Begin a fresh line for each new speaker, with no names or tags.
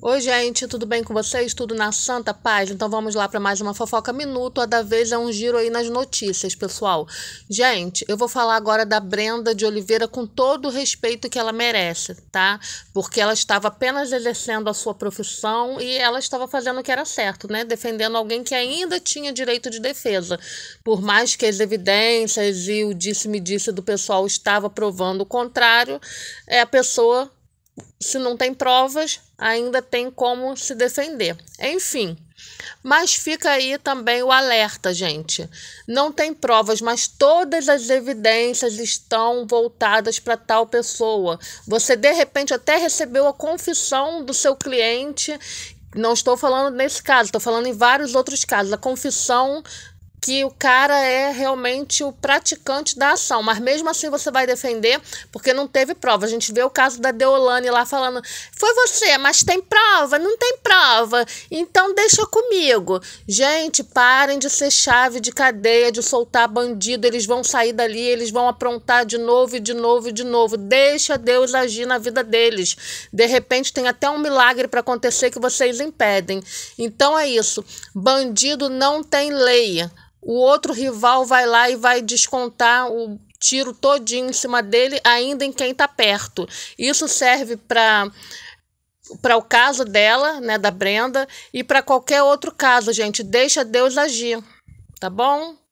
Oi, gente, tudo bem com vocês? Tudo na santa paz? Então vamos lá para mais uma fofoca minuto. A da vez é um giro aí nas notícias, pessoal. Gente, eu vou falar agora da Brenda de Oliveira com todo o respeito que ela merece, tá? Porque ela estava apenas exercendo a sua profissão e ela estava fazendo o que era certo, né? Defendendo alguém que ainda tinha direito de defesa. Por mais que as evidências e o disse-me-disse -disse do pessoal estava provando o contrário, é a pessoa se não tem provas, ainda tem como se defender. Enfim, mas fica aí também o alerta, gente. Não tem provas, mas todas as evidências estão voltadas para tal pessoa. Você de repente até recebeu a confissão do seu cliente. Não estou falando nesse caso, estou falando em vários outros casos. A confissão que o cara é realmente o praticante da ação, mas mesmo assim você vai defender porque não teve prova. A gente vê o caso da Deolane lá falando: foi você, mas tem prova? Não tem prova, então deixa comigo. Gente, parem de ser chave de cadeia, de soltar bandido, eles vão sair dali, eles vão aprontar de novo e de novo e de novo. Deixa Deus agir na vida deles. De repente tem até um milagre para acontecer que vocês impedem. Então é isso. Bandido não tem lei o outro rival vai lá e vai descontar o tiro todinho em cima dele, ainda em quem está perto. Isso serve para para o caso dela, né, da Brenda, e para qualquer outro caso, gente, deixa Deus agir, tá bom?